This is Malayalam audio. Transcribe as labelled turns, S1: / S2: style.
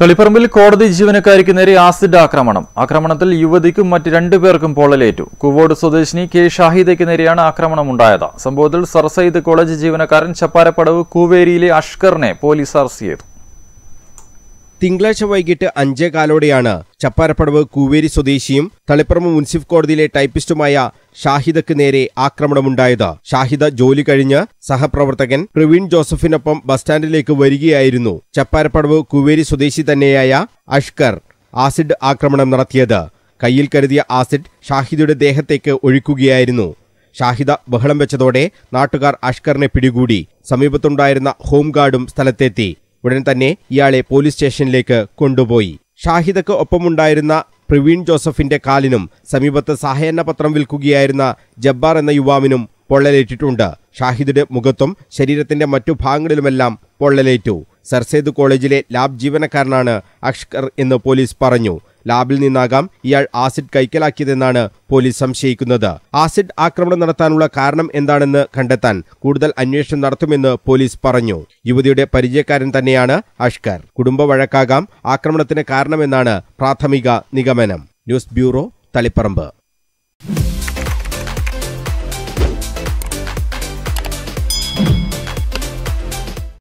S1: തളിപ്പറമ്പിൽ കോടതി ജീവനക്കാരിക്ക് നേരെ ആസിഡ് ആക്രമണം ആക്രമണത്തിൽ യുവതിക്കും മറ്റ് രണ്ടുപേർക്കും പൊള്ളലേറ്റു കുവോട് സ്വദേശിനി കെ ഷാഹിദയ്ക്ക് നേരെയാണ് ആക്രമണം ഉണ്ടായത് സംഭവത്തിൽ സർ കോളേജ് ജീവനക്കാരൻ ചപ്പാരപ്പടവ് കൂവേരിയിലെ അഷ്കറിനെ പോലീസ് അറസ്റ്റ് ചെയ്തു
S2: തിങ്കളാഴ്ച വൈകിട്ട് അഞ്ചേ കാലോടെയാണ് ചപ്പാരപ്പടവ് കൂവേരി സ്വദേശിയും തളിപ്പറമ്പ് മുൻസിഫ് കോടതിയിലെ ടൈപ്പിസ്റ്റുമായ ഷാഹിദക്ക് നേരെ ആക്രമണമുണ്ടായത് ഷാഹിദ ജോലി കഴിഞ്ഞ് സഹപ്രവർത്തകൻ പ്രവീൺ ജോസഫിനൊപ്പം ബസ് സ്റ്റാൻഡിലേക്ക് വരികയായിരുന്നു ചപ്പാരപ്പടവ് കൂവേരി സ്വദേശി തന്നെയായ അഷ്കർ ആസിഡ് ആക്രമണം നടത്തിയത് കയ്യിൽ കരുതിയ ആസിഡ് ഷാഹിദയുടെ ദേഹത്തേക്ക് ഒഴിക്കുകയായിരുന്നു ഷാഹിദ ബഹളം വെച്ചതോടെ നാട്ടുകാർ അഷ്കറിനെ പിടികൂടി സമീപത്തുണ്ടായിരുന്ന ഹോംഗാർഡും സ്ഥലത്തെത്തി ഉടൻ തന്നെ ഇയാളെ പോലീസ് സ്റ്റേഷനിലേക്ക് കൊണ്ടുപോയി ഷാഹിദക്ക് ഒപ്പമുണ്ടായിരുന്ന പ്രവീൺ ജോസഫിന്റെ കാലിനും സമീപത്ത് സഹായന പത്രം വിൽക്കുകയായിരുന്ന ജബ്ബാർ എന്ന യുവാവിനും പൊള്ളലേറ്റിട്ടുണ്ട് ഷാഹിദിന്റെ മുഖത്തും ശരീരത്തിന്റെ മറ്റു ഭാഗങ്ങളിലുമെല്ലാം പൊള്ളലേറ്റു സർസേദ് കോളേജിലെ ലാബ് ജീവനക്കാരനാണ് അഷ്കർ എന്ന് പോലീസ് പറഞ്ഞു ലാബിൽ നിന്നാകാം ഇയാൾ ആസിഡ് കൈക്കലാക്കിയതെന്നാണ് പോലീസ് സംശയിക്കുന്നത് ആസിഡ് ആക്രമണം നടത്താനുള്ള കാരണം എന്താണെന്ന് കണ്ടെത്താൻ കൂടുതൽ അന്വേഷണം നടത്തുമെന്ന് പോലീസ് പറഞ്ഞു യുവതിയുടെ പരിചയക്കാരൻ തന്നെയാണ് അഷ്കർ കുടുംബ വഴക്കാകാം ആക്രമണത്തിന് കാരണമെന്നാണ് പ്രാഥമിക നിഗമനം ന്യൂസ് ബ്യൂറോ തളിപ്പറമ്പ്